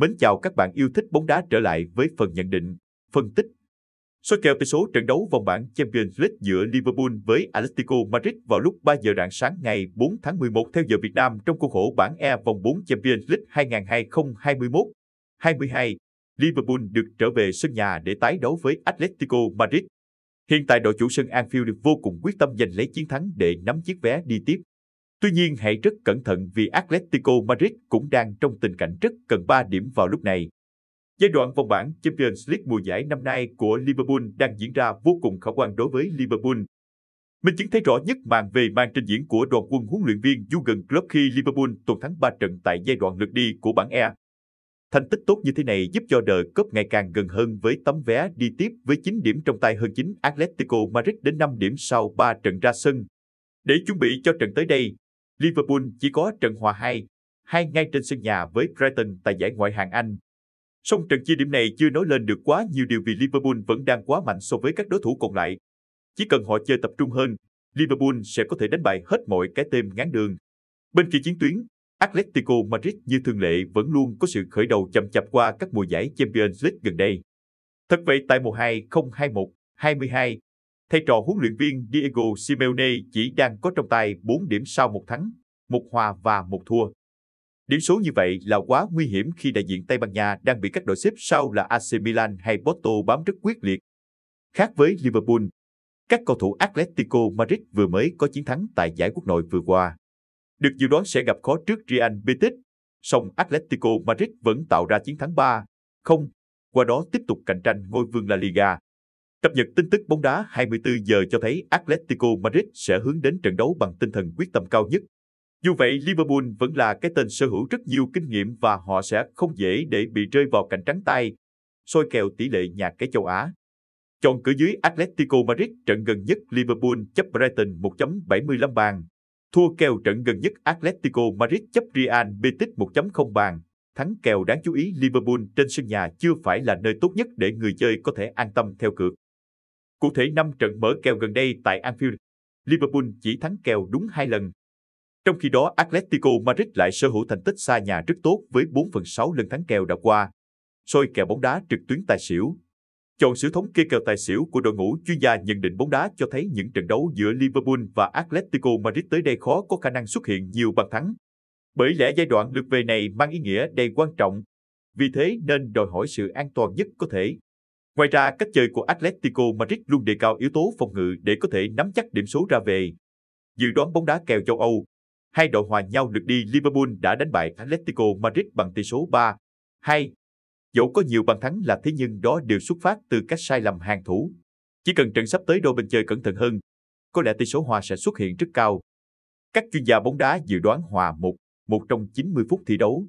Mến chào các bạn yêu thích bóng đá trở lại với phần nhận định, phân tích. Soi kèo tỷ số trận đấu vòng bảng Champions League giữa Liverpool với Atletico Madrid vào lúc 3 giờ rạng sáng ngày 4 tháng 11 theo giờ Việt Nam trong khuôn khổ bảng E vòng 4 Champions League 2021-22. Liverpool được trở về sân nhà để tái đấu với Atletico Madrid. Hiện tại đội chủ sân Anfield vô cùng quyết tâm giành lấy chiến thắng để nắm chiếc vé đi tiếp. Tuy nhiên hãy rất cẩn thận vì Atletico Madrid cũng đang trong tình cảnh rất cần 3 điểm vào lúc này. Giai đoạn vòng bảng Champions League mùa giải năm nay của Liverpool đang diễn ra vô cùng khả quan đối với Liverpool. Mình chứng thấy rõ nhất màn về màn trình diễn của đoàn quân huấn luyện viên Jurgen Klopp khi Liverpool tuần thắng 3 trận tại giai đoạn lượt đi của bảng E. Thành tích tốt như thế này giúp cho đời Klopp ngày càng gần hơn với tấm vé đi tiếp với 9 điểm trong tay hơn 9 Atletico Madrid đến 5 điểm sau 3 trận ra sân. Để chuẩn bị cho trận tới đây, Liverpool chỉ có trận hòa 2, hai ngay trên sân nhà với Brighton tại giải ngoại hạng Anh. Song trận chia điểm này chưa nói lên được quá nhiều điều vì Liverpool vẫn đang quá mạnh so với các đối thủ còn lại. Chỉ cần họ chơi tập trung hơn, Liverpool sẽ có thể đánh bại hết mọi cái tên ngán đường. Bên kia chiến tuyến, Atletico Madrid như thường lệ vẫn luôn có sự khởi đầu chậm chạp qua các mùa giải Champions League gần đây. Thật vậy tại mùa 2021, 22, Thay trò huấn luyện viên Diego Simeone chỉ đang có trong tay 4 điểm sau một thắng, một hòa và một thua. Điểm số như vậy là quá nguy hiểm khi đại diện Tây Ban Nha đang bị các đội xếp sau là AC Milan hay Porto bám rất quyết liệt. Khác với Liverpool, các cầu thủ Atletico Madrid vừa mới có chiến thắng tại giải quốc nội vừa qua. Được dự đoán sẽ gặp khó trước Real Betis, song Atletico Madrid vẫn tạo ra chiến thắng 3-0, qua đó tiếp tục cạnh tranh ngôi vương La Liga. Cập nhật tin tức bóng đá 24 giờ cho thấy Atletico Madrid sẽ hướng đến trận đấu bằng tinh thần quyết tâm cao nhất. Dù vậy, Liverpool vẫn là cái tên sở hữu rất nhiều kinh nghiệm và họ sẽ không dễ để bị rơi vào cảnh trắng tay, soi kèo tỷ lệ nhà cái châu Á. Chọn cửa dưới Atletico Madrid trận gần nhất Liverpool chấp Brighton 1.75 bàn. Thua kèo trận gần nhất Atletico Madrid chấp Real Betis 1.0 bàn. Thắng kèo đáng chú ý Liverpool trên sân nhà chưa phải là nơi tốt nhất để người chơi có thể an tâm theo cược. Cụ thể 5 trận mở kèo gần đây tại Anfield, Liverpool chỉ thắng kèo đúng 2 lần. Trong khi đó, Atletico Madrid lại sở hữu thành tích xa nhà rất tốt với 4 phần 6 lần thắng kèo đã qua. Soi kèo bóng đá trực tuyến tài xỉu. Chọn sử thống kê kèo tài xỉu của đội ngũ chuyên gia nhận định bóng đá cho thấy những trận đấu giữa Liverpool và Atletico Madrid tới đây khó có khả năng xuất hiện nhiều bàn thắng. Bởi lẽ giai đoạn lượt về này mang ý nghĩa đầy quan trọng. Vì thế nên đòi hỏi sự an toàn nhất có thể. Ngoài ra, cách chơi của Atletico Madrid luôn đề cao yếu tố phòng ngự để có thể nắm chắc điểm số ra về. Dự đoán bóng đá kèo châu Âu, hai đội hòa nhau lượt đi Liverpool đã đánh bại Atletico Madrid bằng tỷ số 3-2. Dẫu có nhiều bàn thắng là thế nhưng đó đều xuất phát từ các sai lầm hàng thủ. Chỉ cần trận sắp tới đôi bên chơi cẩn thận hơn, có lẽ tỷ số hòa sẽ xuất hiện rất cao. Các chuyên gia bóng đá dự đoán hòa 1, 1 trong 90 phút thi đấu.